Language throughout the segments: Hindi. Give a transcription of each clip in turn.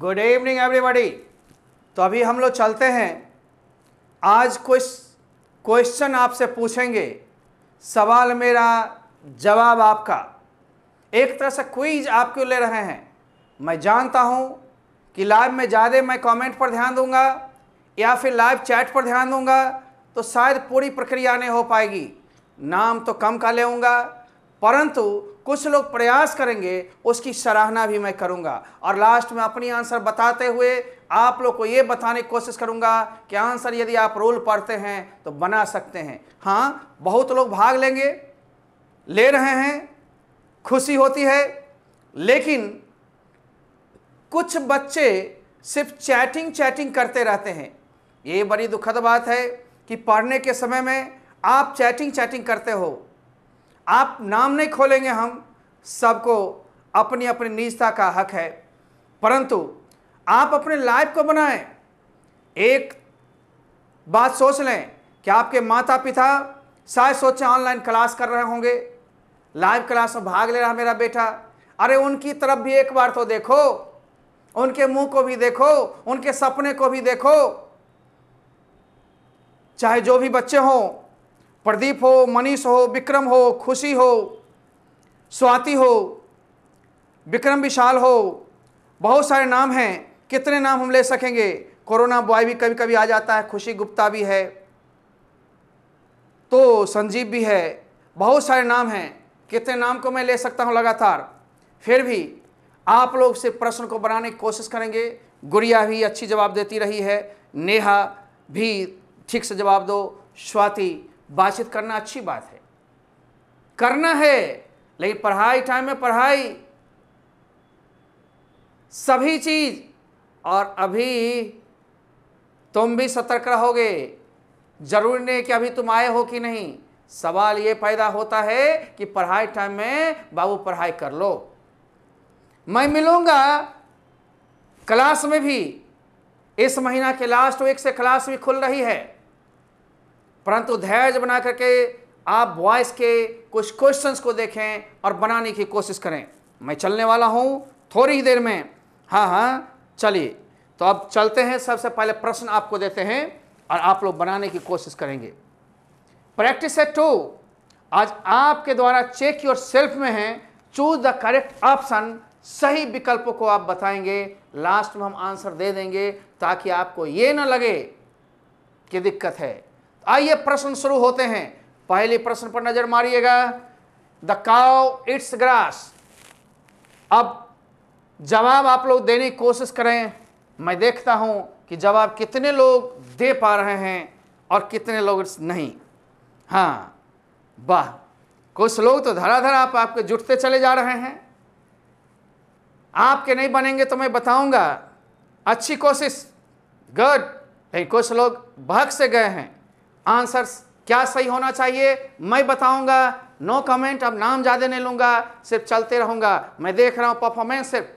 गुड इवनिंग एवरीबॉडी तो अभी हम लोग चलते हैं आज कुछ क्वेश्चन आपसे पूछेंगे सवाल मेरा जवाब आपका एक तरह से क्विज आप क्यों ले रहे हैं मैं जानता हूं कि लाइव में ज़्यादा मैं कमेंट पर ध्यान दूंगा या फिर लाइव चैट पर ध्यान दूंगा तो शायद पूरी प्रक्रिया नहीं हो पाएगी नाम तो कम का लेगा परंतु कुछ लोग प्रयास करेंगे उसकी सराहना भी मैं करूंगा और लास्ट में अपनी आंसर बताते हुए आप लोग को ये बताने की कोशिश करूंगा कि आंसर यदि आप रोल पढ़ते हैं तो बना सकते हैं हाँ बहुत लोग भाग लेंगे ले रहे हैं खुशी होती है लेकिन कुछ बच्चे सिर्फ चैटिंग चैटिंग करते रहते हैं ये बड़ी दुखद बात है कि पढ़ने के समय में आप चैटिंग चैटिंग करते हो आप नाम नहीं खोलेंगे हम सबको अपनी अपनी निजता का हक है परंतु आप अपने लाइफ को बनाएं एक बात सोच लें कि आपके माता पिता शायद सोचें ऑनलाइन क्लास कर रहे होंगे लाइव क्लास में भाग ले रहा मेरा बेटा अरे उनकी तरफ भी एक बार तो देखो उनके मुंह को भी देखो उनके सपने को भी देखो चाहे जो भी बच्चे हों प्रदीप हो मनीष हो विक्रम हो खुशी हो स्वाति हो विक्रम विशाल हो बहुत सारे नाम हैं कितने नाम हम ले सकेंगे कोरोना बॉय भी कभी कभी आ जाता है खुशी गुप्ता भी है तो संजीव भी है बहुत सारे नाम हैं कितने नाम को मैं ले सकता हूं लगातार फिर भी आप लोग से प्रश्न को बनाने की कोशिश करेंगे गुड़िया भी अच्छी जवाब देती रही है नेहा भी ठीक से जवाब दो स्वाति बातचीत करना अच्छी बात है करना है लेकिन पढ़ाई टाइम में पढ़ाई सभी चीज और अभी तुम भी सतर्क रहोगे जरूरी नहीं कि अभी तुम आए हो कि नहीं सवाल ये पैदा होता है कि पढ़ाई टाइम में बाबू पढ़ाई कर लो मैं मिलूंगा क्लास में भी इस महीना के लास्ट वीक से क्लास भी खुल रही है परंतु धैर्य बना करके आप वॉइस के कुछ क्वेश्चंस को देखें और बनाने की कोशिश करें मैं चलने वाला हूँ थोड़ी ही देर में हाँ हाँ चलिए तो अब चलते हैं सबसे पहले प्रश्न आपको देते हैं और आप लोग बनाने की कोशिश करेंगे प्रैक्टिस है टू आज आपके द्वारा चेक योर सेल्फ में है चूज द करेक्ट ऑप्शन सही विकल्पों को आप बताएंगे लास्ट में हम आंसर दे देंगे ताकि आपको ये ना लगे कि दिक्कत है आइए प्रश्न शुरू होते हैं पहले प्रश्न पर नजर मारिएगा द काउ इट्स ग्रास अब जवाब आप लोग देने की कोशिश करें मैं देखता हूं कि जवाब कितने लोग दे पा रहे हैं और कितने लोग नहीं हाँ वाह कुछ लोग तो धराधरा आप आपके जुटते चले जा रहे हैं आपके नहीं बनेंगे तो मैं बताऊंगा अच्छी कोशिश गुड कुछ लोग भग से गए हैं आंसर्स क्या सही होना चाहिए मैं बताऊंगा नो कमेंट अब नाम ज़्यादा नहीं लूंगा सिर्फ चलते रहूंगा मैं देख रहा हूं परफॉर्मेंस सिर्फ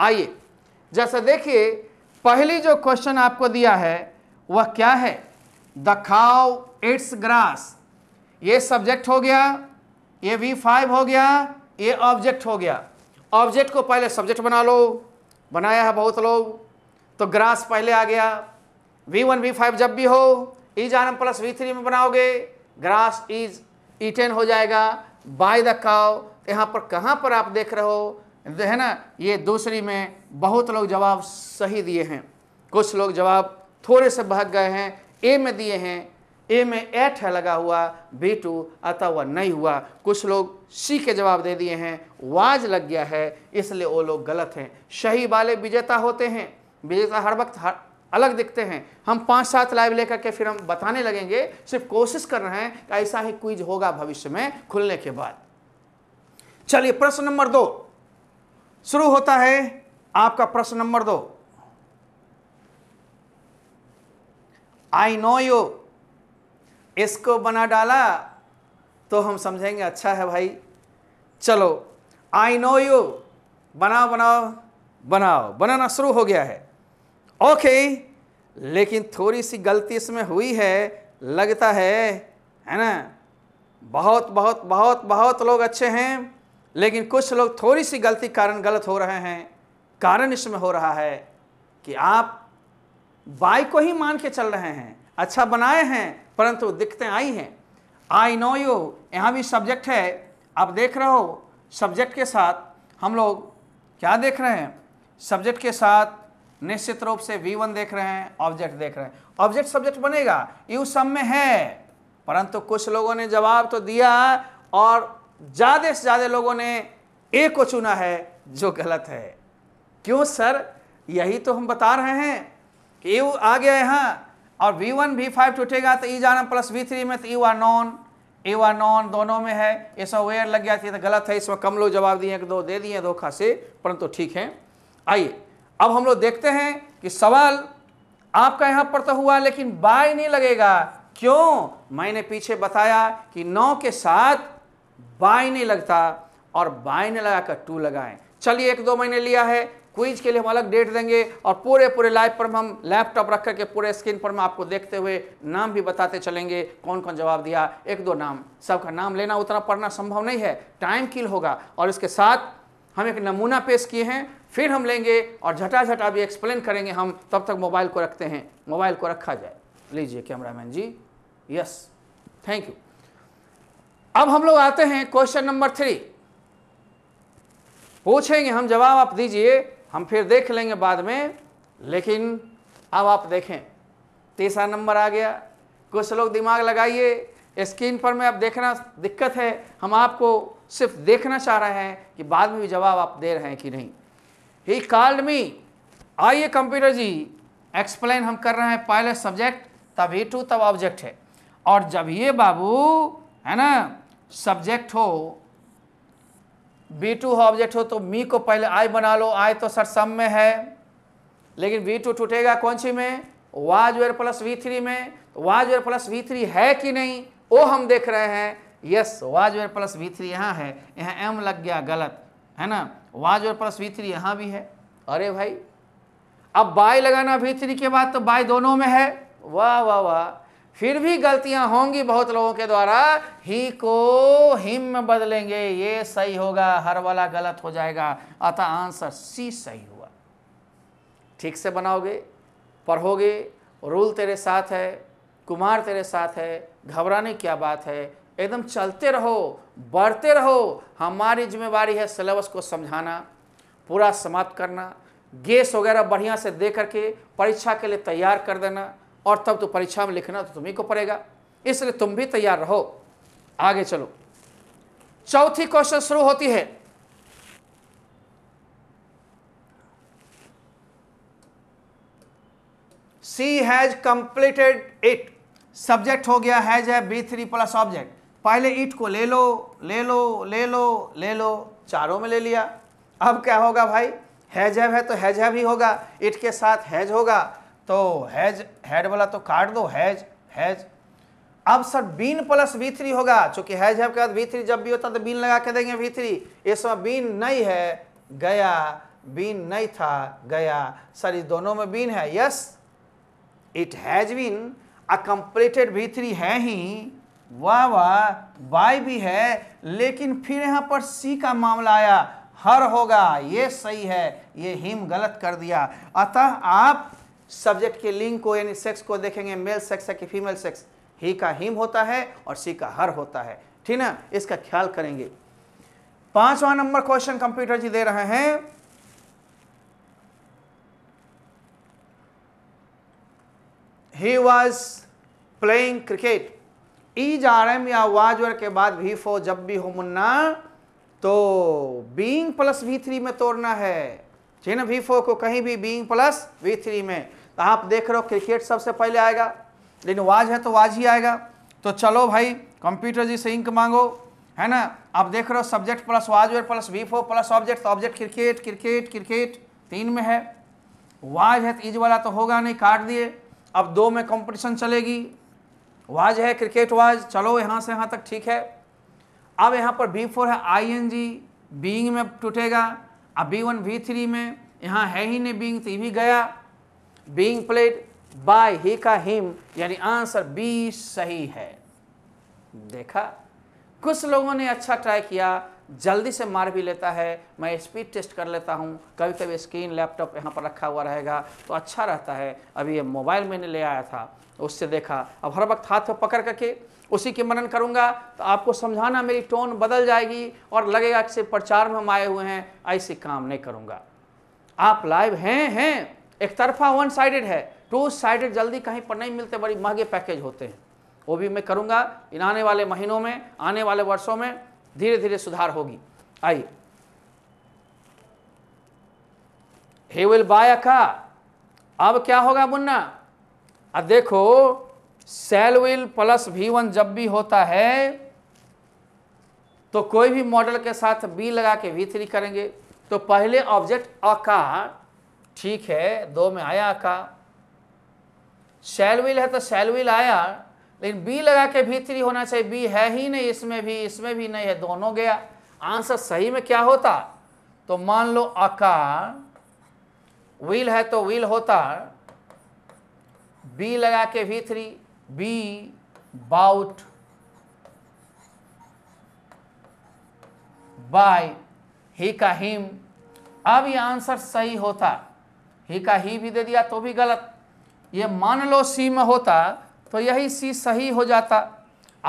आइए जैसे देखिए पहली जो क्वेश्चन आपको दिया है वह क्या है द खाओ इट्स ग्रास ये सब्जेक्ट हो गया ये वी फाइव हो गया ये ऑब्जेक्ट हो गया ऑब्जेक्ट को पहले सब्जेक्ट बना लो बनाया है बहुत लोग तो ग्रास पहले आ गया वी वन वी फाइव जब भी हो is are am plus V three में बनाओगे ग्रास इज ईटेन हो जाएगा बाय द काव यहाँ पर कहाँ पर आप देख रहे हो तो है ना ये दूसरी में बहुत लोग जवाब सही दिए हैं कुछ लोग जवाब थोड़े से भाग गए हैं ए में दिए हैं ए में एट है लगा हुआ बी टू आता हुआ नहीं हुआ कुछ लोग सी के जवाब दे दिए हैं वाज लग गया है इसलिए वो लोग गलत हैं सही वाले विजेता होते हैं विजेता हर वक्त हर अलग दिखते हैं हम पांच सात लाइव लेकर के फिर हम बताने लगेंगे सिर्फ कोशिश कर रहे हैं कि ऐसा ही क्विज होगा भविष्य में खुलने के बाद चलिए प्रश्न नंबर दो शुरू होता है आपका प्रश्न नंबर दो आई नो यू इसको बना डाला तो हम समझेंगे अच्छा है भाई चलो आई नो यू बनाओ बनाओ बनाओ बनाना शुरू हो गया है ओके लेकिन थोड़ी सी गलती इसमें हुई है लगता है है ना बहुत बहुत बहुत बहुत लोग अच्छे हैं लेकिन कुछ लोग थोड़ी सी गलती कारण गलत हो रहे हैं कारण इसमें हो रहा है कि आप बाई को ही मान के चल रहे हैं अच्छा बनाए हैं परंतु दिक्कतें आई हैं आई नो यू यहाँ भी सब्जेक्ट है आप देख रहे हो सब्जेक्ट के साथ हम लोग क्या देख रहे हैं सब्जेक्ट के साथ निश्चित रूप से वी वन देख रहे हैं ऑब्जेक्ट देख रहे हैं ऑब्जेक्ट सब्जेक्ट बनेगा यू सब में है परंतु कुछ लोगों ने जवाब तो दिया और ज़्यादा से ज़्यादा लोगों ने ए को चुना है जो गलत है क्यों सर यही तो हम बता रहे हैं यू आ गया यहाँ और वी वन वी फाइव टूटेगा तो ई e जाना प्लस वी थ्री में तो यू आर नॉन ए वा नॉन दोनों में है इसमें वेयर लग गया थी तो गलत है इसमें कम लोग जवाब दिए एक दो दे दिए धोखा से परंतु ठीक है आइए अब हम लोग देखते हैं कि सवाल आपका यहां पर तो हुआ लेकिन बाय नहीं लगेगा क्यों मैंने पीछे बताया कि नौ के साथ बाय नहीं लगता और बाय नहीं लगाकर टू लगाएं चलिए एक दो महीने लिया है क्विज के लिए हम अलग डेट देंगे और पूरे पूरे लाइव पर हम लैपटॉप रख करके पूरे स्क्रीन पर मैं आपको देखते हुए नाम भी बताते चलेंगे कौन कौन जवाब दिया एक दो नाम सबका नाम लेना उतना पढ़ना संभव नहीं है टाइम किल होगा और इसके साथ हम एक नमूना पेश किए हैं फिर हम लेंगे और झटा झटा भी एक्सप्लेन करेंगे हम तब तक मोबाइल को रखते हैं मोबाइल को रखा जाए लीजिए cameraman ji yes thank you अब हम लोग आते हैं क्वेश्चन नंबर थ्री पूछेंगे हम जवाब आप दीजिए हम फिर देख लेंगे बाद में लेकिन अब आप देखें तीसरा नंबर आ गया कुछ लोग दिमाग लगाइए स्क्रीन पर मैं अब देखना दिक्कत है हम आपको सिर्फ देखना चाह रहे हैं कि बाद में भी जवाब आप दे रहे हैं कि नहीं ही कॉल्ड मी आइए कंप्यूटर जी एक्सप्लेन हम कर रहे हैं पहले सब्जेक्ट तब ही टू तब ऑब्जेक्ट है और जब ये बाबू है ना सब्जेक्ट हो बी टू हो ऑब्जेक्ट हो तो मी को पहले आई बना लो आई तो सर सम में है लेकिन बी टू टूटेगा कौन सी में was were plus V three में was were plus V three है कि नहीं वो हम देख रहे हैं yes was were plus V three यहाँ है यहाँ एम लग गया गलत है ना वाज और प्लस वी थ्री यहाँ भी है अरे भाई अब बाय लगाना वी थ्री के बाद तो बाय दोनों में है वाह वाह वाह फिर भी गलतियां होंगी बहुत लोगों के द्वारा ही को हिम में बदलेंगे ये सही होगा हर वाला गलत हो जाएगा अतः आंसर सी सही हुआ ठीक से बनाओगे पढ़ोगे रूल तेरे साथ है कुमार तेरे साथ है घबराने क्या बात है एकदम चलते रहो बढ़ते रहो हमारी जिम्मेवारी है सिलेबस को समझाना पूरा समाप्त करना गैस वगैरह बढ़िया से दे करके परीक्षा के लिए तैयार कर देना और तब तो परीक्षा में लिखना तो तुम्ही को पड़ेगा इसलिए तुम भी तैयार रहो आगे चलो चौथी क्वेश्चन शुरू होती है she has completed it subject हो गया हैज है बी थ्री प्लस ऑब्जेक्ट पहले ईट को ले लो ले लो ले लो ले लो चारों में ले लिया अब क्या होगा भाई हैज हैव है तो हैज हैव ही होगा ईट के साथ हैज होगा तो हैज हैड वाला तो काट दो हैज हैज अब sir been plus V three होगा चूंकि हैज हैव के बाद वी थ्री जब भी होता तो बीन लगा के देंगे वी थ्री इसमें बीन नहीं है गया बीन नहीं था गया सर इस दोनों में बीन है yes it has been a completed V three है ही वाह वाह वाई भी है लेकिन फिर यहाँ पर सी का मामला आया हर होगा ये सही है ये हिम गलत कर दिया अतः आप सब्जेक्ट के लिंग को यानी सेक्स को देखेंगे मेल सेक्स है कि फीमेल सेक्स ही का हिम होता है और सी का हर होता है ठीक ना इसका ख्याल करेंगे पांचवा नंबर क्वेश्चन कंप्यूटर जी दे रहे हैं he was playing cricket is are am या वाजवर के बाद वी फो जब भी हो मुन्ना तो बींग प्लस वी थ्री में तोड़ना है चिन्ह वी फो को कहीं भी बींग प्लस वी थ्री में तो आप देख रहे हो क्रिकेट सबसे पहले आएगा लेकिन वाज है तो वाज ही आएगा तो चलो भाई कंप्यूटर जी से इंक मांगो है ना आप देख रहे हो subject plus was were plus V four plus object तो ऑब्जेक्ट क्रिकेट क्रिकेट क्रिकेट तीन में है वाज है तो इज वाला तो होगा नहीं काट दिए अब दो में कंपटीशन चलेगी वाज है क्रिकेट वाज चलो यहाँ से यहाँ तक ठीक है अब यहाँ पर बी फोर है आई एन जी बींग में टूटेगा अब बी वन वी थ्री में यहाँ है ही नहीं बींग तो भी गया बींग प्लेड बाय ही का हिम यानी आंसर बी सही है देखा कुछ लोगों ने अच्छा ट्राई किया जल्दी से मार भी लेता है मैं स्पीड टेस्ट कर लेता हूँ कभी कभी स्क्रीन लैपटॉप यहाँ पर रखा हुआ रहेगा तो अच्छा रहता है अभी ये मोबाइल मैंने ले आया था उससे देखा अब हर वक्त हाथ पकड़ करके उसी के मनन करूंगा तो आपको समझाना मेरी टोन बदल जाएगी और लगेगा कि प्रचार में हम आए हुए हैं ऐसे काम नहीं करूंगा आप लाइव हैं हैं एक तरफा वन साइडेड है टू साइडेड जल्दी कहीं पर नहीं मिलते बड़ी महंगे पैकेज होते हैं वो भी मैं करूंगा इन आने वाले महीनों में आने वाले वर्षों में धीरे धीरे सुधार होगी आइए हे विल बाय का अब क्या होगा मुन्ना अब देखो shall will plus V one जब भी होता है तो कोई भी मॉडल के साथ बी लगा के वी थ्री करेंगे तो पहले ऑब्जेक्ट का ठीक है दो में आया सेल विल है तो सेल विल आया लेकिन बी लगा के वी थ्री होना चाहिए बी है ही नहीं इसमें भी इसमें भी नहीं है दोनों गया आंसर सही में क्या होता तो मान लो का व्हील है तो व्हील होता बी लगा के V3, three be bought by he का हिम अब ये आंसर सही होता ही का ही भी दे दिया तो भी गलत ये मान लो सी में होता तो यही सी सही हो जाता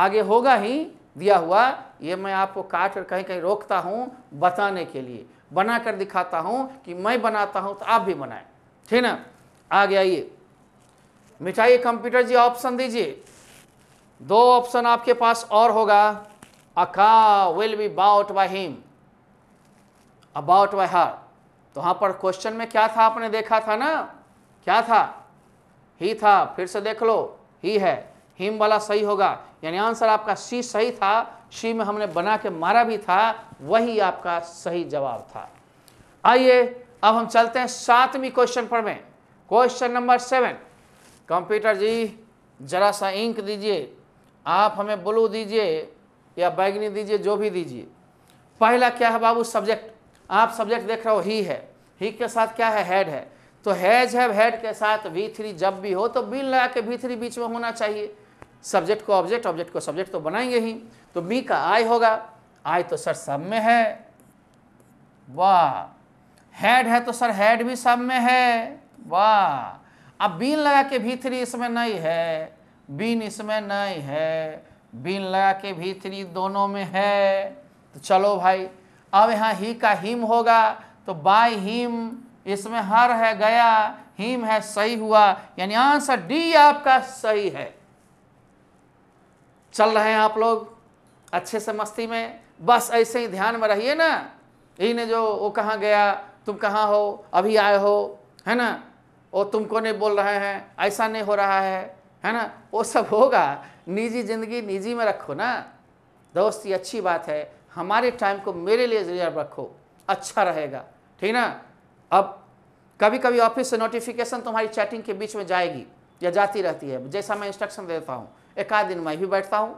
आगे होगा ही दिया हुआ ये मैं आपको काट कर कहीं कहीं रोकता हूँ बताने के लिए बना कर दिखाता हूँ कि मैं बनाता हूँ तो आप भी बनाएं ठीक ना आगे आइए मिठाई कंप्यूटर जी ऑप्शन दीजिए दो ऑप्शन आपके पास और होगा अका will be bought by him about by her तो वहां पर क्वेश्चन में क्या था आपने देखा था ना क्या था ही था फिर से देख लो ही है हिम वाला सही होगा यानी आंसर आपका सी सही था सी में हमने बना के मारा भी था वही आपका सही जवाब था आइए अब हम चलते हैं सातवीं क्वेश्चन पर में question number seven computer ji जरा सा इंक दीजिए आप हमें ब्लू दीजिए या बैगनी दीजिए जो भी दीजिए पहला क्या है बाबू सब्जेक्ट आप सब्जेक्ट देख रहे हो ही है ही के साथ क्या है हेड है तो हैज हैव हेड के साथ वी थ्री जब भी हो तो बिल लगा के वी थ्री बीच में होना चाहिए सब्जेक्ट को ऑब्जेक्ट ऑब्जेक्ट को सब्जेक्ट तो बनाएंगे ही तो मी का आई होगा आई तो सर सब में है वाह हेड है तो सर हेड भी सब में है वाह अब बीन लगा के भी थ्री इसमें नहीं है बीन इसमें नहीं है बीन लगा के भी थ्री दोनों में है तो चलो भाई अब यहाँ ही का हिम होगा तो बाय हिम इसमें हर है गया हिम है सही हुआ यानी आंसर डी आपका सही है चल रहे हैं आप लोग अच्छे से मस्ती में बस ऐसे ही ध्यान में रहिए ना इन जो वो कहाँ गया तुम कहाँ हो अभी आए हो है ना वो तुमको नहीं बोल रहे हैं ऐसा नहीं हो रहा है है ना वो सब होगा निजी ज़िंदगी निजी में रखो ना दोस्ती अच्छी बात है हमारे टाइम को मेरे लिए रिजर्व रखो अच्छा रहेगा ठीक ना अब कभी कभी ऑफिस से नोटिफिकेशन तुम्हारी चैटिंग के बीच में जाएगी या जाती रहती है जैसा मैं इंस्ट्रक्शन देता हूँ एक आध दिन मैं भी बैठता हूँ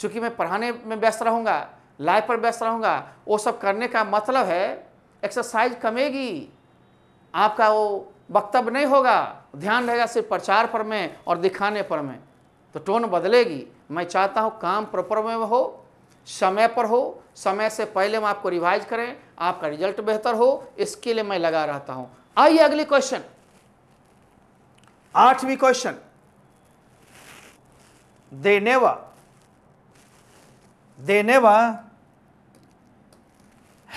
चूँकि मैं पढ़ाने में व्यस्त रहूँगा लाइफ पर व्यस्त रहूँगा वो सब करने का मतलब है एक्सरसाइज कमेगी आपका वो वक्तव्य नहीं होगा ध्यान रहेगा सिर्फ प्रचार पर में और दिखाने पर में तो टोन बदलेगी मैं चाहता हूँ काम प्रॉपर में हो समय पर हो समय से पहले हम आपको रिवाइज करें आपका रिजल्ट बेहतर हो इसके लिए मैं लगा रहता हूं आइए अगली क्वेश्चन आठवीं क्वेश्चन देनेवा देनेवा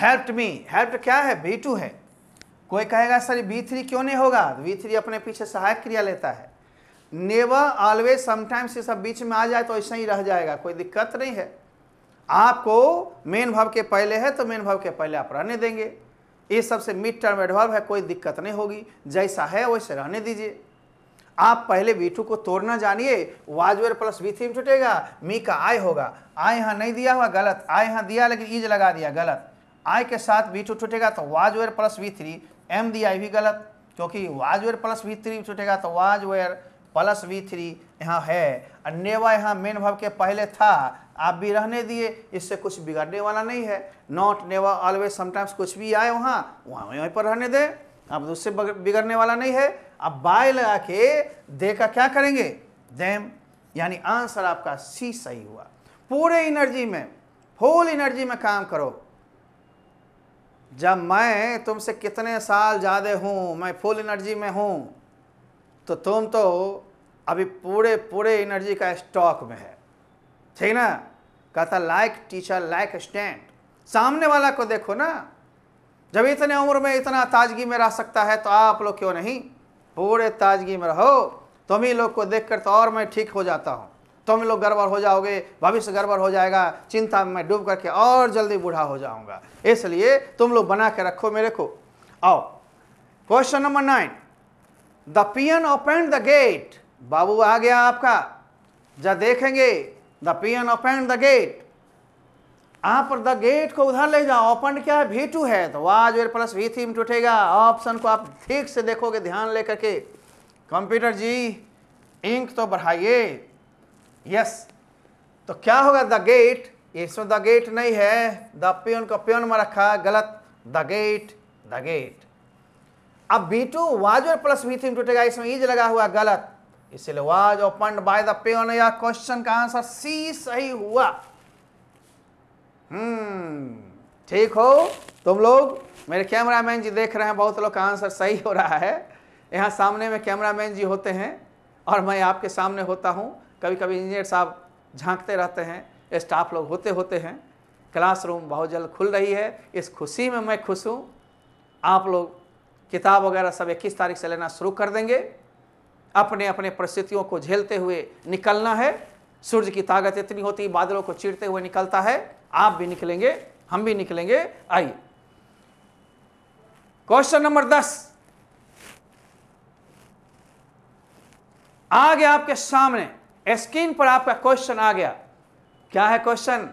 हेल्प मी हेल्प क्या है बी टू है कोई कहेगा सर बी थ्री क्यों नहीं होगा बी तो थ्री अपने पीछे सहायक क्रिया लेता है नेवर ऑलवेज समटाइम्स ये सब बीच में आ जाए तो ऐसा ही रह जाएगा कोई दिक्कत नहीं है आपको मेन भाव के पहले है तो मेन भाव के पहले आप रहने देंगे ये सबसे मिड टर्म एडवर्ब है कोई दिक्कत नहीं होगी जैसा है वैसे रहने दीजिए आप पहले वी टू को तोड़ना जानिए वाजवेर प्लस वी थ्री छुटेगा मी का आय होगा आय यहाँ नहीं दिया हुआ गलत आय यहाँ दिया लेकिन ईज लगा दिया गलत आय के साथ वी टू छुटेगा तो was were plus V three am दिया आई भी गलत क्योंकि was were plus V three छूटेगा तो was were plus V three यहाँ है और नेवा यहाँ मेन भाव के पहले था आप भी रहने दिए इससे कुछ बिगड़ने वाला नहीं है नॉट नेवा ऑलवेज समटाइम्स कुछ भी आए वहाँ वहाँ वहीं पर रहने दें अब उससे बिगड़ने वाला नहीं है अब बाय लगा के दे का क्या करेंगे देम यानी आंसर आपका सी सही हुआ पूरे एनर्जी में फुल एनर्जी में काम करो जब मैं तुमसे कितने साल ज़्यादा हूँ मैं फुल एनर्जी में हूँ तो तुम तो अभी पूरे पूरे एनर्जी का स्टॉक में है ठीक ना कहता लाइक टीचर लाइक स्टैंड सामने वाला को देखो ना जब इतने उम्र में इतना ताजगी में रह सकता है तो आप लोग क्यों नहीं पूरे ताजगी में रहो तुम ही लोग को देखकर तो और मैं ठीक हो जाता हूँ तुम तो लोग गड़बड़ हो जाओगे भविष्य गड़बड़ हो जाएगा चिंता में डूब करके और जल्दी बूढ़ा हो जाऊंगा इसलिए तुम लोग बना के रखो मेरे को आओ question number nine the peon open the gate बाबू आ गया आपका जब देखेंगे the peon open the gate आप द गेट को उधर ले जाओ ओपन क्या है भी टू है तो was were plus V three टूटेगा ऑप्शन को आप ठीक से देखोगे ध्यान लेकर के कंप्यूटर जी इंक तो बढ़ाइए यस तो क्या होगा द गेट इसमें द गेट नहीं है द प्योन को प्योन में रखा गलत द गेट द गेट अब बी टू वाज और प्लस बी थ्री टूटेगा इसमें ईज लगा हुआ गलत इसलिए was open by the peon या क्वेश्चन का आंसर सी सही हुआ हम्म ठीक हो तुम लोग मेरे कैमरा मैन जी देख रहे हैं बहुत लोग का आंसर सही हो रहा है यहाँ सामने में कैमरा मैन जी होते हैं और मैं आपके सामने होता हूँ कभी कभी इंजीनियर साहब झांकते रहते हैं स्टाफ लोग होते होते हैं क्लासरूम बहुत जल्द खुल रही है इस खुशी में मैं खुश हूँ आप लोग किताब वगैरह सब इक्कीस तारीख से लेना शुरू कर देंगे अपने अपने परिस्थितियों को झेलते हुए निकलना है सूर्य की ताकत इतनी होती बादलों को चीरते हुए निकलता है आप भी निकलेंगे हम भी निकलेंगे आइए क्वेश्चन नंबर दस आगे आपके सामने स्क्रीन पर आपका क्वेश्चन आ गया क्या है क्वेश्चन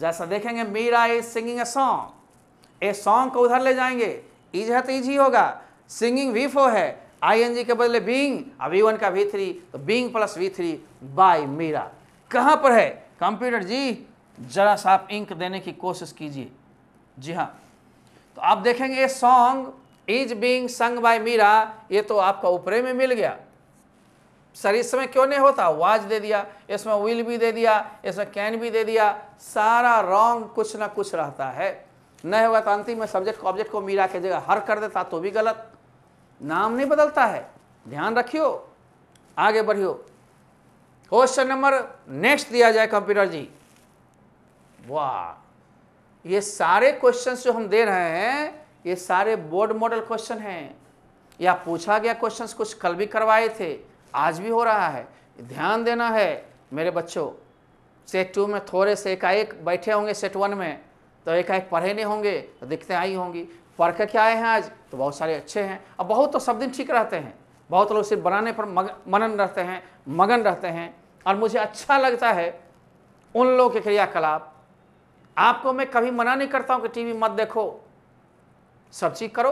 जैसा देखेंगे Meera is singing a song a song को उधर ले जाएंगे इज e तो e है तो इज ही होगा सिंगिंग वी फोर है आई एन जी के बदले बींग अब वी e वन का वी थ्री तो being plus V three by Meera कहाँ पर है कंप्यूटर जी जरा सा आप इंक देने की कोशिश कीजिए जी हाँ तो आप देखेंगे a song is being sung by Meera ये तो आपका ऊपरे में मिल गया सर इसमें क्यों नहीं होता वाज दे दिया इसमें विल भी दे दिया इसमें कैन भी दे दिया सारा रॉन्ग कुछ ना कुछ रहता है न होगा तो अंतिम में सब्जेक्ट को ऑब्जेक्ट को मिला के जगह हर कर देता तो भी गलत नाम नहीं बदलता है ध्यान रखियो आगे बढ़ियो क्वेश्चन नंबर नेक्स्ट दिया जाए कंप्यूटर जी वाह ये सारे क्वेश्चन जो हम दे रहे हैं ये सारे बोर्ड मॉडल क्वेश्चन हैं या पूछा गया क्वेश्चंस कुछ कल भी करवाए थे आज भी हो रहा है ध्यान देना है मेरे बच्चों सेट टू में थोड़े से एकाएक बैठे होंगे सेट वन में तो एकाएक पढ़े नहीं होंगे तो दिखते आई होंगी पढ़ कर क्या आए हैं आज तो बहुत सारे अच्छे हैं अब बहुत तो सब दिन ठीक रहते हैं बहुत लोग सिर्फ बनाने पर मग, मनन रहते हैं मगन रहते हैं और मुझे अच्छा लगता है उन लोगों के क्रियाकलाप आपको मैं कभी मना नहीं करता हूँ कि टीवी मत देखो सब चीज़ करो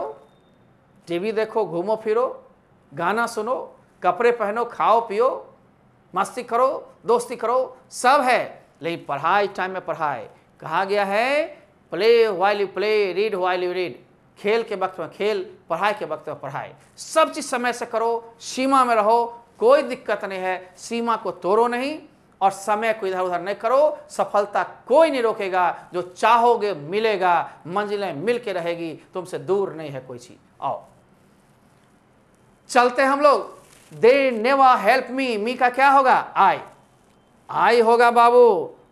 टीवी देखो घूमो फिरो गाना सुनो कपड़े पहनो खाओ पियो मस्ती करो दोस्ती करो सब है लेकिन पढ़ाई टाइम में पढ़ाई कहा गया है play while you play read while you read खेल के वक्त में खेल पढ़ाई के वक्त में पढ़ाई सब चीज़ समय से करो सीमा में रहो कोई दिक्कत नहीं है सीमा को तोड़ो नहीं और समय को इधर उधर नहीं करो सफलता कोई नहीं रोकेगा जो चाहोगे मिलेगा मंजिलें मिल के रहेगी तुमसे दूर नहीं है कोई चीज़ आओ चलते हम लोग दे नेवा हेल्प मी मी का क्या होगा आई आई होगा बाबू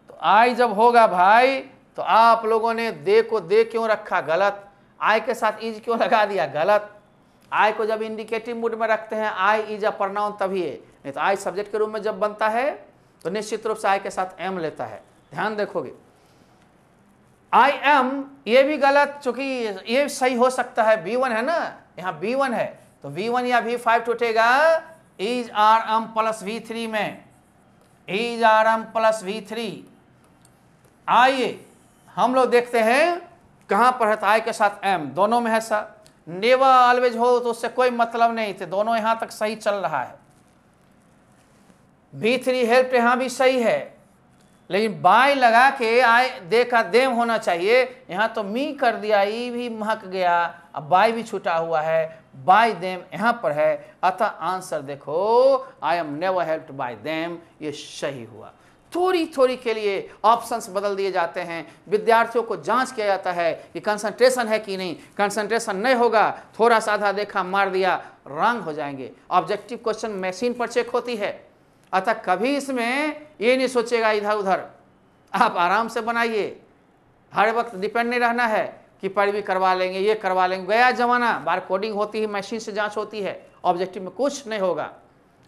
तो आई जब होगा भाई तो आप लोगों ने दे को दे क्यों रखा गलत आई के साथ इज क्यों लगा दिया गलत आई को जब इंडिकेटिव मूड में रखते हैं आई इज अ प्रनाउन तभी है नहीं तो आई सब्जेक्ट के रूप में जब बनता है तो निश्चित रूप से आई के साथ एम लेता है ध्यान देखोगे आई एम ये भी गलत चूंकि ये सही हो सकता है बी वन है ना यहाँ बी वन है तो वी वन या वी फाइव टूटेगा is are am plus V three में is are am plus V three आइए हम लोग देखते हैं कहाँ पर है तो आई के साथ एम दोनों में है सर नेवा ऑलवेज हो तो उससे कोई मतलब नहीं थे दोनों यहाँ तक सही चल रहा है वी थ्री हेल्प यहाँ भी सही है लेकिन बाय लगा के आय देखा देव देम होना चाहिए यहाँ तो मी कर दिया ई भी महक गया अब बाय भी छुटा हुआ है बाय देम यहाँ पर है अतः आंसर देखो I am never help by them ये सही हुआ थोड़ी थोड़ी के लिए ऑप्शंस बदल दिए जाते हैं विद्यार्थियों को जांच किया जाता है कि कंसंट्रेशन है कि नहीं कंसंट्रेशन नहीं होगा थोड़ा सा आधा देखा मार दिया रंग हो जाएंगे ऑब्जेक्टिव क्वेश्चन मशीन पर चेक होती है अतः कभी इसमें ये नहीं सोचेगा इधर उधर आप आराम से बनाइए हर वक्त डिपेंड नहीं रहना है कि पैरवी करवा लेंगे ये करवा लेंगे गया जमाना बार कोडिंग होती है मशीन से जांच होती है ऑब्जेक्टिव में कुछ नहीं होगा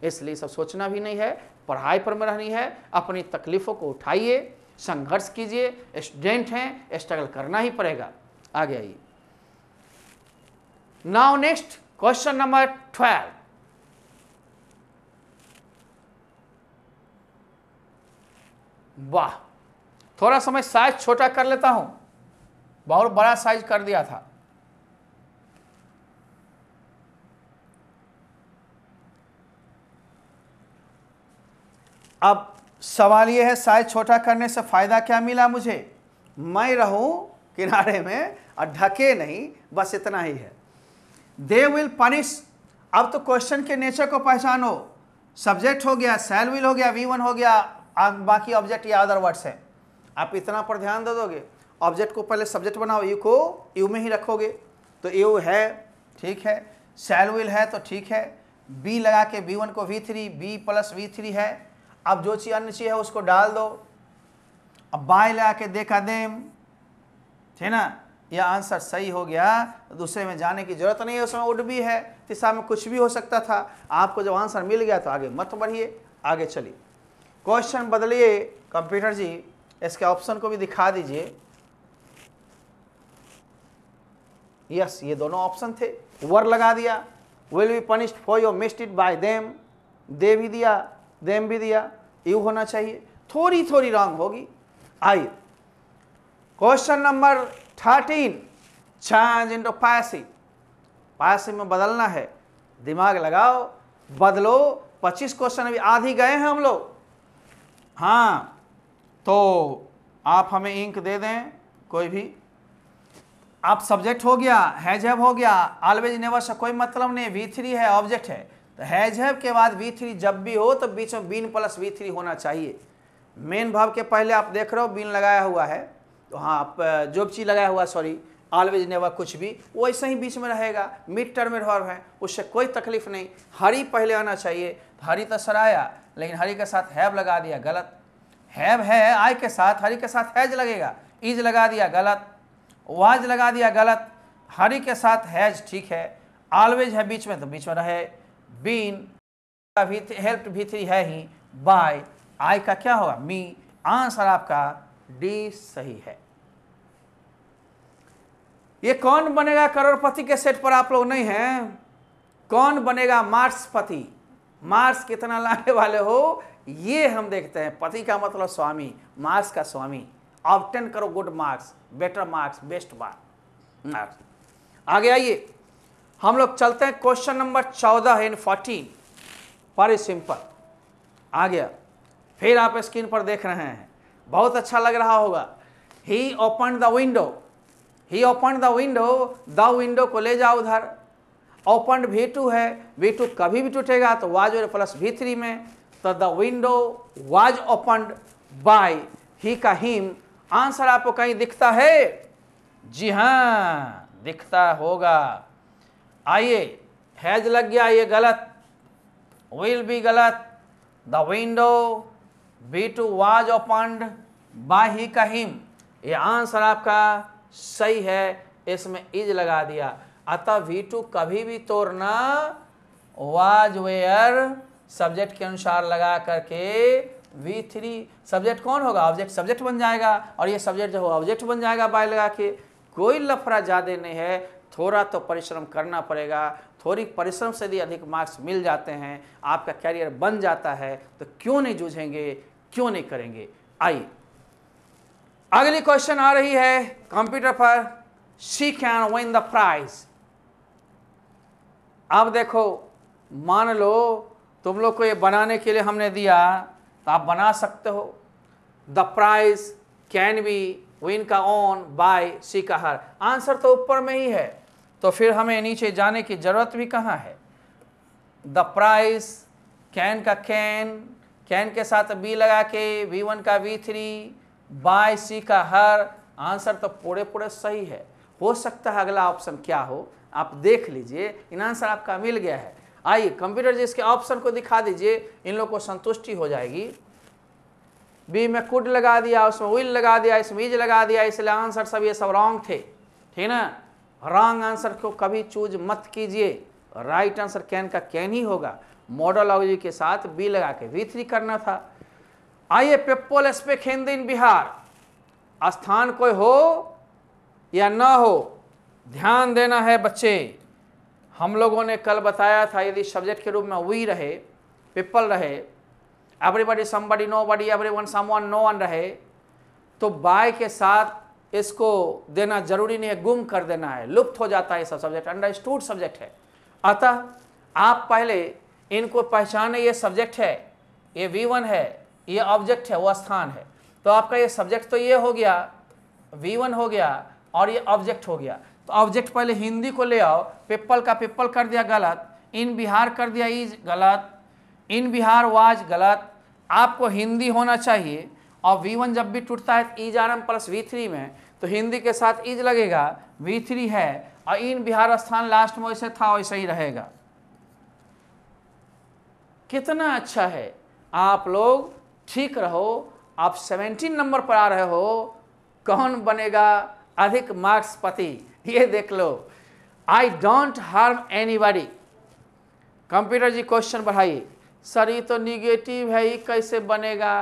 इसलिए सब सोचना भी नहीं है पढ़ाई पर में रहनी है अपनी तकलीफ़ों को उठाइए संघर्ष कीजिए स्टूडेंट हैं स्ट्रगल करना ही पड़ेगा आगे आइए now next question number twelve वाह थोड़ा समय साइज छोटा कर लेता हूं बहुत बड़ा साइज कर दिया था अब सवाल यह है साइज छोटा करने से फायदा क्या मिला मुझे मैं रहूं किनारे में और ढके नहीं बस इतना ही है दे विल पनिश अब तो क्वेश्चन के नेचर को पहचानो सब्जेक्ट हो गया सेल विल हो गया वी वन हो गया बाकी ऑब्जेक्ट या अदर वर्ड्स हैं आप इतना पर ध्यान दे दोगे ऑब्जेक्ट को पहले सब्जेक्ट बनाओ यू e को यू में ही रखोगे तो यू e, है ठीक है सेल विल है तो ठीक है बी लगा के बी वन को V three be plus V three है अब जो चीज़ अन्य चीज़ है उसको डाल दो अब बाय लगा के देखा देम ठीक ना यह आंसर सही हो गया दूसरे में जाने की जरूरत नहीं है उसमें उड भी है तीसरा में कुछ भी हो सकता था आपको जब आंसर मिल गया तो आगे मत बढ़िए आगे चलिए क्वेश्चन बदलिए कंप्यूटर जी इसके ऑप्शन को भी दिखा दीजिए यस ये दोनों ऑप्शन थे वर लगा दिया will be punished for your misdeeds by them दे भी दिया देम भी दिया यू होना चाहिए थोड़ी थोड़ी रॉन्ग होगी आइए question number thirteen change to passive passive में बदलना है दिमाग लगाओ बदलो पच्चीस क्वेश्चन अभी आधी गए हैं हम लोग हाँ तो आप हमें इंक दे दें कोई भी आप सब्जेक्ट हो गया हैज हैव हो गया ऑलवेज नेवर से कोई मतलब नहीं वी थ्री है ऑब्जेक्ट है तो हैज हैव के बाद वी थ्री जब भी हो तो बीच में बीन प्लस वी थ्री होना चाहिए मेन भाव के पहले आप देख रहे हो बीन लगाया हुआ है तो हाँ आप जो चीज लगाया हुआ सॉरी ऑलवेज नेवर कुछ भी वैसे ही बीच में रहेगा मिड टर्म में है उससे कोई तकलीफ नहीं हरी पहले आना चाहिए हरी तो सराया लेकिन हरी के साथ हैब लगा दिया गलत हैब है आय के साथ हरी के साथ हैज लगेगा इज लगा दिया गलत वाज लगा दिया गलत हरी के साथ हैज ठीक है ऑलवेज है बीच में तो बीच में रहे बीन भी हेल्प भी थ्री है ही बाय आई का क्या होगा मी आंसर आपका डी सही है ये कौन बनेगा करोड़पति के सेट पर आप लोग नहीं हैं कौन बनेगा मार्सपति मार्स कितना लाने वाले हो ये हम देखते हैं पति का मतलब स्वामी मार्क्स का स्वामी ऑप्टेन करो good marks better marks best marks हम्म। मार्क्स हाँ। आगे आइए हम लोग चलते हैं क्वेश्चन नंबर चौदह इन फोर्टीन पर सिंपल आ गया फिर आप स्क्रीन पर देख रहे हैं बहुत अच्छा लग रहा होगा he open the window he open the window the window को ले जाओ उधर ओपन वी टू है वी टू कभी भी टूटेगा तो वाज और प्लस वी थ्री में तो the window was open by he का हिम आंसर आपको कहीं दिखता है जी हाँ दिखता होगा आइए हैज लग गया ये गलत विल बी गलत the window V two was open by he का हिम ये आंसर आपका सही है इसमें इज लगा दिया अतः वी टू कभी भी तोड़ना वाज वेयर सब्जेक्ट के अनुसार लगा करके वी थ्री सब्जेक्ट कौन होगा ऑब्जेक्ट सब्जेक्ट बन जाएगा और ये सब्जेक्ट जो होगा ऑब्जेक्ट बन जाएगा बाय लगा के कोई लफड़ा ज़्यादा नहीं है थोड़ा तो परिश्रम करना पड़ेगा थोड़ी परिश्रम से भी अधिक मार्क्स मिल जाते हैं आपका कैरियर बन जाता है तो क्यों नहीं जूझेंगे क्यों नहीं करेंगे आइए अगली क्वेश्चन आ रही है कंप्यूटर पर she can win the prize अब देखो मान लो तुम लोग को ये बनाने के लिए हमने दिया तो आप बना सकते हो the prize can be win का ऑन बाय सी का हर आंसर तो ऊपर में ही है तो फिर हमें नीचे जाने की ज़रूरत भी कहाँ है द प्राइस कैन का कैन कैन के साथ बी लगा के वी वन का वी थ्री बाय सी का हर आंसर तो पूरे पूरे सही है हो सकता है अगला ऑप्शन क्या हो आप देख लीजिए इन आंसर आपका मिल गया है आइए कंप्यूटर जिसके ऑप्शन को दिखा दीजिए इन लोग को संतुष्टि हो जाएगी बी में कुड लगा दिया उसमें विल लगा दिया इसमें इज लगा दिया इसलिए आंसर सब ये सब रॉन्ग थे ठीक ना रॉन्ग आंसर को कभी चूज मत कीजिए राइट आंसर कैन का कैन ही होगा मॉडल लॉजी के साथ बी लगा के वी थ्री करना था आइए people speak Hindi in Bihar स्थान कोई हो या ना हो ध्यान देना है बच्चे हम लोगों ने कल बताया था यदि सब्जेक्ट के रूप में वी रहे पिपल रहे everybody somebody nobody everyone someone no one रहे तो बाय के साथ इसको देना जरूरी नहीं है गुम कर देना है लुप्त हो जाता है सब सब्जेक्ट अंडरस्टूड सब्जेक्ट है अतः आप पहले इनको पहचाने ये सब्जेक्ट है ये वी वन है ये ऑब्जेक्ट है वो स्थान है तो आपका ये सब्जेक्ट तो ये हो गया वी वन हो गया और ये ऑब्जेक्ट हो गया तो ऑब्जेक्ट पहले हिंदी को ले आओ पेपल का पेपल कर दिया गलत इन बिहार कर दिया इज गलत इन बिहार वाज गलत आपको हिंदी होना चाहिए और वी वन जब भी टूटता है is are am plus V three में तो हिंदी के साथ इज e लगेगा वी थ्री है और इन बिहार स्थान लास्ट में वैसे था वैसे ही रहेगा कितना अच्छा है आप लोग ठीक रहो आप 17 नंबर पर आ रहे हो कौन बनेगा अधिक मार्क्स पति ये देख लो I don't harm anybody computer ji question बढ़ाइए सर ये तो निगेटिव है ये कैसे बनेगा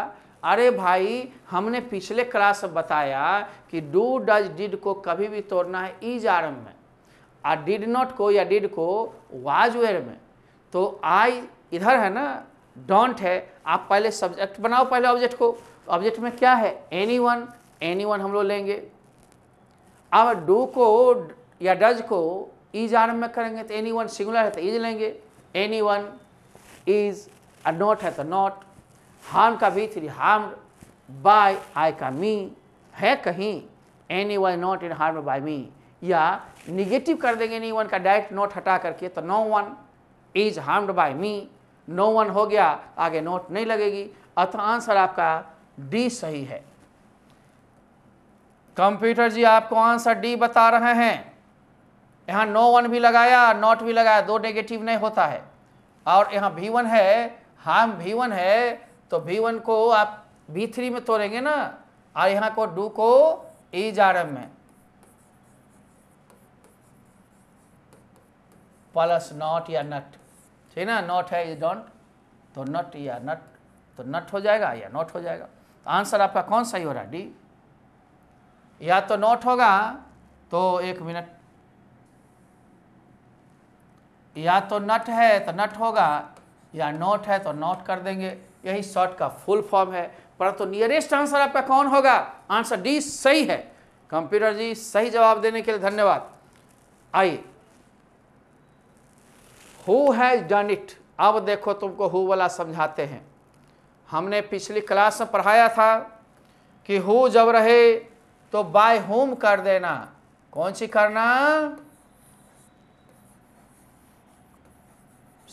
अरे भाई हमने पिछले क्लास में बताया कि डू डज डिड को कभी भी तोड़ना है इज आरम में और डिड नॉट को या डिड को वाज वेयर में तो आई इधर है ना डोंट है आप पहले सब्जेक्ट बनाओ पहले ऑब्जेक्ट को ऑब्जेक्ट में क्या है एनी वन एनी वन हम लोग लेंगे अब डू को या डज को इज जान में करेंगे तो एनी वन सिंगुलर है तो इज लेंगे एनी वन इज नॉट है तो नॉट हार्म का भी थ्री हार्म बाय आई का मी है कहीं anyone not in harm by me या निगेटिव कर देंगे एनी वन का डायरेक्ट नॉट हटा करके तो no one is harm by me no one हो गया आगे नोट नहीं लगेगी अतः आंसर आपका डी सही है कंप्यूटर जी आपको आंसर डी बता रहे हैं यहाँ नो वन भी लगाया नॉट भी लगाया दो नेगेटिव नहीं होता है और यहाँ भी वन है हाँ भी वन है तो भी वन को आप भी थ्री में तोड़ेंगे ना और यहाँ को डू को ई आर एम में प्लस नॉट या नट ठीक ना नॉट है इज डोंट तो नट या नट तो नट हो जाएगा या नॉट हो जाएगा आंसर तो आपका कौन सही हो रहा है डी या तो नोट होगा तो एक मिनट या तो नट है तो नट होगा या नोट है तो नोट कर देंगे यही शॉर्ट का फुल फॉर्म है परंतु तो नियरेस्ट आंसर आपका कौन होगा आंसर डी सही है कंप्यूटर जी सही जवाब देने के लिए धन्यवाद आइए हु हैज डन इट अब देखो तुमको हु वाला समझाते हैं हमने पिछली क्लास में पढ़ाया था कि हु जब रहे तो बाय होम कर देना कौन सी करना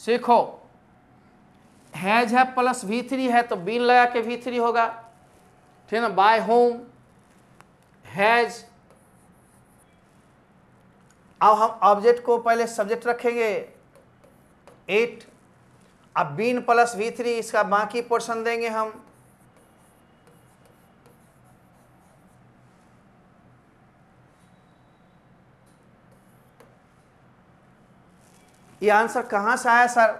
सीखो हैज है प्लस वी थ्री है तो बीन लगा के वी थ्री होगा ठीक ना बाय होम हैज अब हम ऑब्जेक्ट को पहले सब्जेक्ट रखेंगे एट अब बीन प्लस वी थ्री इसका बाकी पोर्शन देंगे हम ये आंसर कहाँ से आया सर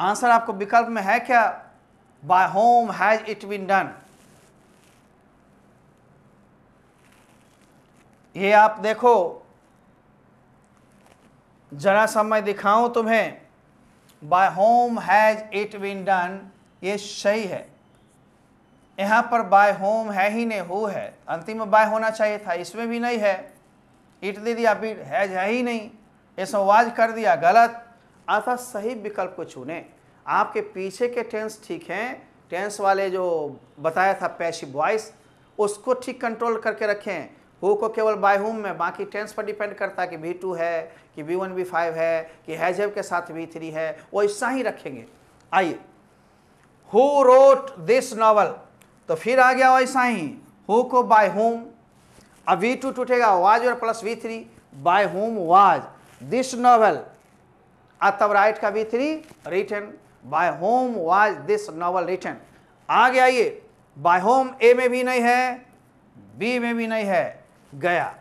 आंसर आपको विकल्प में है क्या by whom has it been done ये आप देखो जरा सा मैं दिखाऊं तुम्हें by whom has it been done ये सही है यहाँ पर बाय होम है ही नहीं हो है अंतिम में बाय होना चाहिए था इसमें भी नहीं है इट दे दिया बीट हैज है ही नहीं ऐसा वाज कर दिया गलत अतः सही विकल्प को चुने आपके पीछे के टेंस ठीक हैं टेंस वाले जो बताया था पैसिव वॉइस उसको ठीक कंट्रोल करके रखें हु को केवल बाय हुम में बाकी टेंस पर डिपेंड करता है कि वी टू है कि वी वन वी फाइव है कि हैजेब के साथ वी थ्री है वो ऐसा ही रखेंगे आइए हु रोट दिस नावल तो फिर आ गया वैसा ही हु को बाय होम अब वी टू टूटेगा वाज और plus V three by whom was this novel write का भी three written by whom was this novel written आगे आइए बाय होम ए में भी नहीं है बी में भी नहीं है गया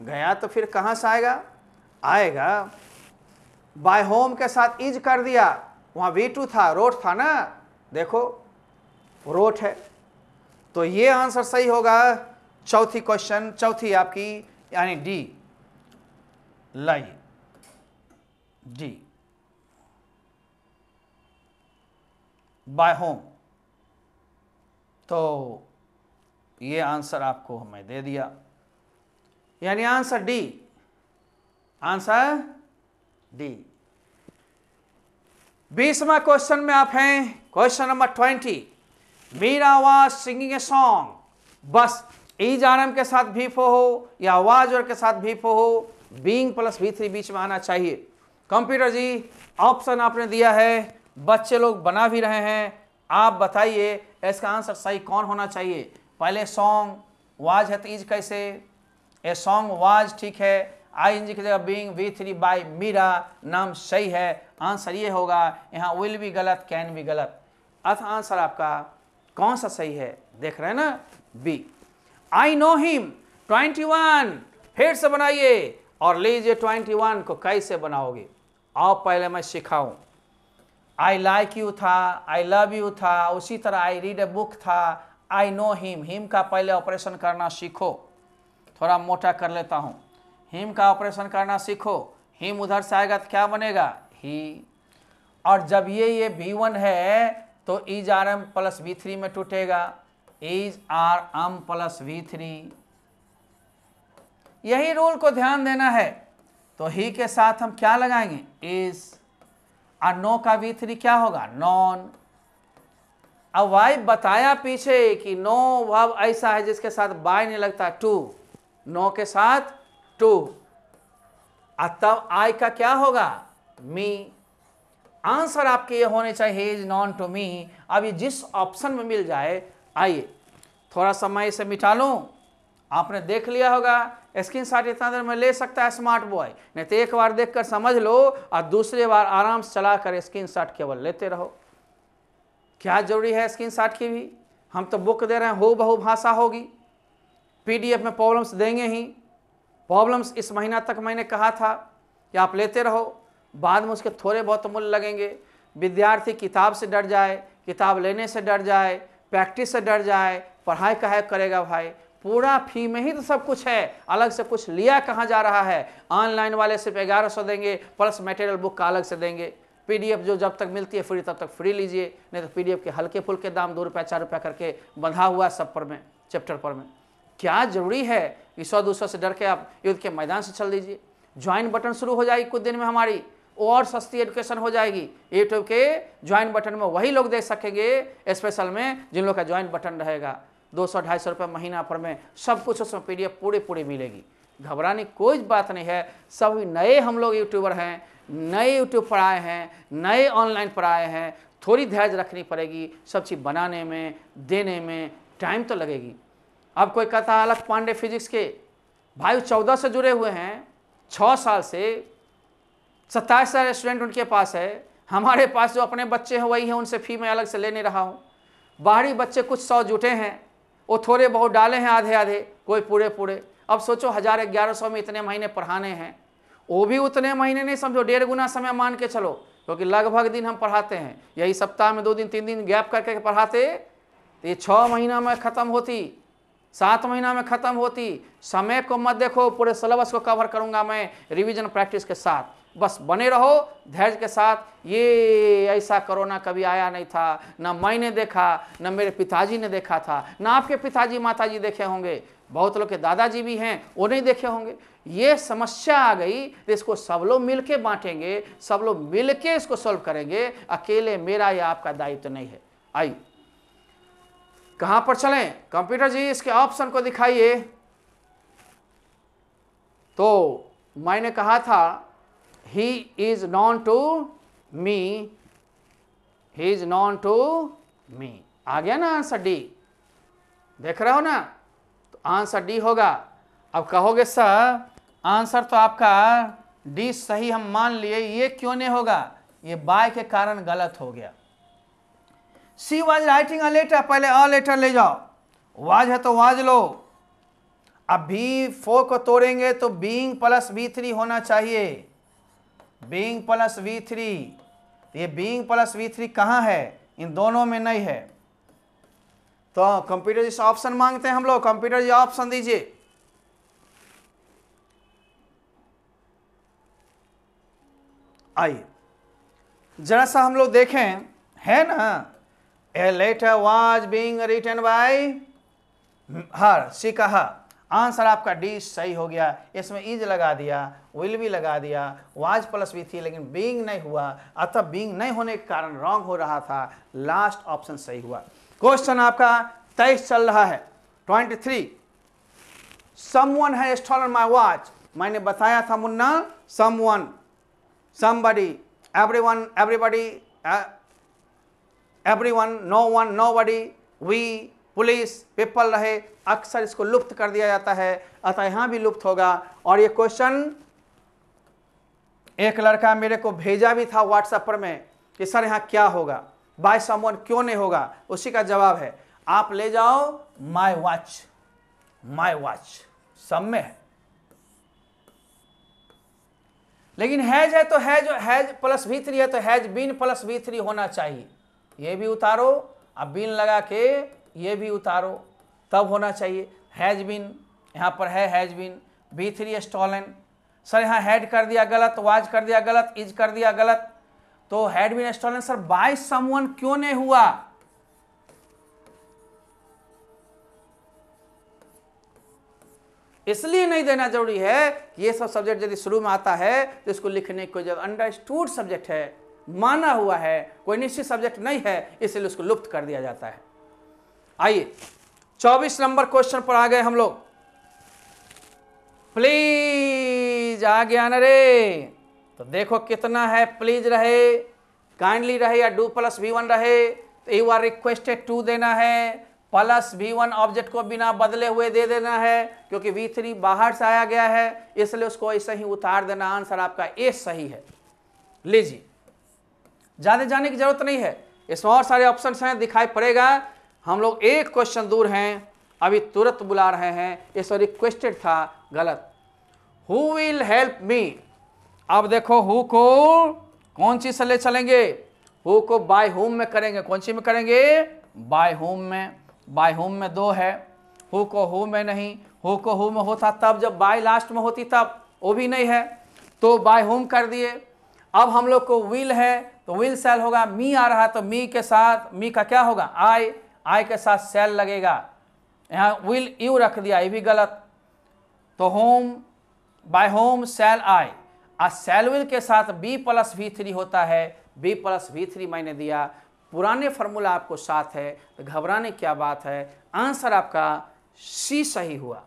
गया तो फिर कहाँ से आएगा आएगा बाय होम के साथ इज कर दिया वहाँ वी टू था रोट था ना देखो रोट है तो ये आंसर सही होगा चौथी क्वेश्चन चौथी आपकी यानी D line D by whom तो ये आंसर आपको हमें दे दिया यानी आंसर डी आंसर डी बीसवा क्वेश्चन में आप हैं question number twenty Meera was singing a song बस ई जानम के साथ भी फो हो या वाज और के साथ भी फो हो बींग प्लस भी थ्री बीच में आना चाहिए कंप्यूटर जी ऑप्शन आपने दिया है बच्चे लोग बना भी रहे हैं आप बताइए इसका आंसर सही कौन होना चाहिए पहले सॉन्ग वाज तीज तो कैसे ए सॉन्ग वाज ठीक है आई इंजी की जगह being V three by Meera नाम सही है आंसर ये होगा यहाँ विल भी गलत कैन भी गलत अथ आंसर आपका कौन सा सही है देख रहे हैं ना B I know him twenty one फिर से बनाइए और लीजिए ट्वेंटी वन को कैसे बनाओगे आप पहले मैं सिखाऊं आई लाइक यू था आई लव यू था उसी तरह आई रीड ए बुक था आई नो हिम हिम का पहले ऑपरेशन करना सीखो थोड़ा मोटा कर लेता हूँ हिम का ऑपरेशन करना सीखो हिम उधर से आएगा तो क्या बनेगा ही और जब ये ये वी वन है तो is are am plus V three में टूटेगा is are am plus V three यही रूल को ध्यान देना है तो ही के साथ हम क्या लगाएंगे इज़ और नौ का वी थ्री क्या होगा नॉन अब वाई बताया पीछे कि नौ वाव ऐसा है जिसके साथ बाय नहीं लगता टू नौ के साथ टू और तब आई का क्या होगा मी आंसर आपके ये होने चाहिए इज नॉन टू मी अब ये जिस ऑप्शन में मिल जाए आइए थोड़ा समय इसे मिटा लूँ आपने देख लिया होगा स्क्रीन शॉट इतना देर में ले सकता है स्मार्ट बॉय नहीं तो एक बार देखकर समझ लो और दूसरे बार आराम से चला कर स्क्रीन शॉट केवल लेते रहो क्या जरूरी है स्क्रीन शॉट की भी हम तो बुक दे रहे हैं हो बहु भाषा होगी पीडीएफ में प्रॉब्लम्स देंगे ही प्रॉब्लम्स इस महीना तक मैंने कहा था कि आप लेते रहो बाद में उसके थोड़े बहुत मूल्य लगेंगे विद्यार्थी किताब से डर जाए किताब लेने से डर जाए प्रैक्टिस से डर जाए पढ़ाई कहा करेगा भाई पूरा फी में ही तो सब कुछ है अलग से कुछ लिया कहाँ जा रहा है ऑनलाइन वाले सिर्फ ग्यारह सौ देंगे प्लस मटेरियल बुक का अलग से देंगे पीडीएफ जो जब तक मिलती है फ्री तब तक फ्री लीजिए नहीं तो पीडीएफ के हल्के फुल्के दाम दो रुपया चार रुपया करके बंधा हुआ है सब पर में चैप्टर पर में क्या जरूरी है कि सौ दो सौ से डर के आप युद्ध के मैदान से चल दीजिए ज्वाइन बटन शुरू हो जाएगी कुछ दिन में हमारी और सस्ती एडुकेशन हो जाएगी यूट्यूब के ज्वाइन बटन में वही लोग देख सकेंगे स्पेशल में जिन लोग का ज्वाइन बटन रहेगा दो सौ ढाई सौ रुपये महीना पर में सब कुछ उसमें पीडीएफ पूरी पूरी मिलेगी घबराने कोई बात नहीं है सब नए हम लोग यूट्यूबर हैं नए यूट्यूब पर आए हैं नए ऑनलाइन पर आए हैं थोड़ी धैर्य रखनी पड़ेगी सब चीज़ बनाने में देने में टाइम तो लगेगी अब कोई कहता है अलग पांडे फिजिक्स के भाई चौदह से जुड़े हुए हैं छः साल से सत्ताईस हज़ार स्टूडेंट उनके पास है हमारे पास जो अपने बच्चे हैं वही हैं उनसे फ़ी मैं अलग से ले नहीं रहा हूँ बाहरी बच्चे कुछ सौ जुटे हैं वो थोड़े बहुत डाले हैं आधे आधे कोई पूरे पूरे अब सोचो हज़ार ग्यारह सौ में इतने महीने पढ़ाने हैं वो भी उतने महीने नहीं समझो डेढ़ गुना समय मान के चलो क्योंकि लगभग दिन हम पढ़ाते हैं यही सप्ताह में दो दिन तीन दिन गैप करके पढ़ाते तो ये छः महीना में ख़त्म होती सात महीना में ख़त्म होती समय को मत देखो पूरे सिलेबस को कवर करूँगा मैं रिविज़न प्रैक्टिस के साथ बस बने रहो धैर्य के साथ ये ऐसा कोरोना कभी आया नहीं था ना मैंने देखा ना मेरे पिताजी ने देखा था ना आपके पिताजी माताजी देखे होंगे बहुत लोग के दादाजी भी हैं वो नहीं देखे होंगे ये समस्या आ गई तो इसको सब लोग मिल के बाँटेंगे सब लोग मिल के इसको सॉल्व करेंगे अकेले मेरा या आपका दायित्व तो नहीं है आई कहाँ पर चलें कंप्यूटर जी इसके ऑप्शन को दिखाइए तो मैंने कहा था he is known to me he is known to me आ गया ना आंसर डी देख रहे हो ना तो आंसर डी होगा अब कहोगे सर आंसर तो आपका डी सही हम मान लिए ये क्यों नहीं होगा ये बाय के कारण गलत हो गया she was writing a letter पहले अ लेटर ले जाओ वाज है तो वाज लो अब बी फोर को तोड़ेंगे तो बींग प्लस बी थ्री होना चाहिए बींग प्लस वी थ्री ये बींग प्लस वी थ्री कहाँ है इन दोनों में नहीं है तो कंप्यूटर जी से ऑप्शन मांगते हैं हम लोग कंप्यूटर जी ऑप्शन दीजिए आइए जरा सा हम लोग देखें है ना a letter was being return by her सी कहा आंसर आपका डी सही हो गया इसमें इज लगा दिया विल भी लगा दिया वाज प्लस भी थी लेकिन बींग नहीं हुआ अतः बींग नहीं होने के कारण रॉन्ग हो रहा था लास्ट ऑप्शन सही हुआ क्वेश्चन आपका तेईस चल रहा है ट्वेंटी थ्री वन है स्टॉलन माई वॉच मैंने बताया था Munna someone somebody everyone everybody everyone no one nobody वी पुलिस पेपल रहे अक्सर इसको लुप्त कर दिया जाता है अतः यहाँ भी लुप्त होगा और ये क्वेश्चन एक लड़का मेरे को भेजा भी था व्हाट्सएप पर में कि सर यहाँ क्या होगा बाय समवन क्यों नहीं होगा उसी का जवाब है आप ले जाओ माय वॉच माय वॉच सब में है लेकिन हैज है तो has has plus V three है तो has been plus V three होना चाहिए ये भी उतारो अब बीन लगा के ये भी उतारो तब होना चाहिए हैज़ बिन यहाँ पर है has been V three stolen sir यहाँ हैड कर दिया गलत वाज कर दिया गलत इज कर दिया गलत तो had been stolen sir by someone क्यों नहीं हुआ इसलिए नहीं देना जरूरी है कि ये सब सब्जेक्ट यदि शुरू में आता है तो इसको लिखने को जब अंडरस्टूड सब्जेक्ट है माना हुआ है कोई निश्चित सब्जेक्ट नहीं है इसलिए उसको लुप्त कर दिया जाता है आइए 24 नंबर क्वेश्चन पर आ गए हम लोग प्लीज आ गया न रे तो देखो कितना है प्लीज रहे काइंडली रहे या डू प्लस वी वन रहे तो यू आर रिक्वेस्टेड टू देना है प्लस वी वन ऑब्जेक्ट को बिना बदले हुए दे देना है क्योंकि वी थ्री बाहर से आया गया है इसलिए उसको ऐसे ही उतार देना आंसर आपका ए सही है लीजिए ज़्यादा जाने की जरूरत नहीं है इसमें और सारे ऑप्शन हैं दिखाई पड़ेगा हम लोग एक क्वेश्चन दूर हैं अभी तुरंत बुला रहे हैं ये सॉरी रिक्वेस्टेड था गलत हु विल हेल्प मी अब देखो हु को कौन सी सले चलेंगे हु को बाय होम में करेंगे कौन सी में करेंगे बाय होम में बाय होम में दो है हु को हु में नहीं हु को हु में होता तब जब बाय लास्ट में होती तब वो भी नहीं है तो बाय होम कर दिए अब हम लोग को विल है तो विल सेल होगा मी आ रहा तो मी के साथ मी का क्या होगा आई आई के साथ सेल लगेगा यहाँ विल यू रख दिया ये भी गलत तो whom by whom shall I आ सेल विल के साथ बी प्लस वी थ्री होता है बी प्लस वी थ्री मैंने दिया पुराने फार्मूला आपको साथ है तो घबराने क्या बात है आंसर आपका सी सही हुआ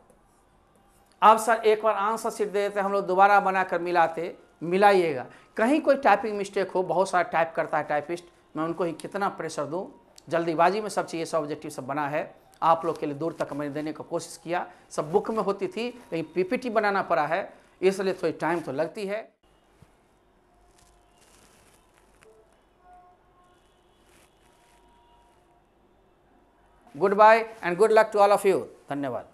अब सर एक बार आंसर सीट देते हम लोग दोबारा बनाकर मिलाते मिलाइएगा कहीं कोई टाइपिंग मिस्टेक हो बहुत सारा टाइप करता है टाइपिस्ट मैं उनको ही कितना प्रेशर दूँ जल्दीबाजी में सब चीज़ सब ऑब्जेक्टिव सब बना है आप लोग के लिए दूर तक मैंने देने का कोशिश किया सब बुक में होती थी लेकिन पीपीटी बनाना पड़ा है इसलिए थोड़ी तो टाइम तो लगती है goodbye and good luck to all of you धन्यवाद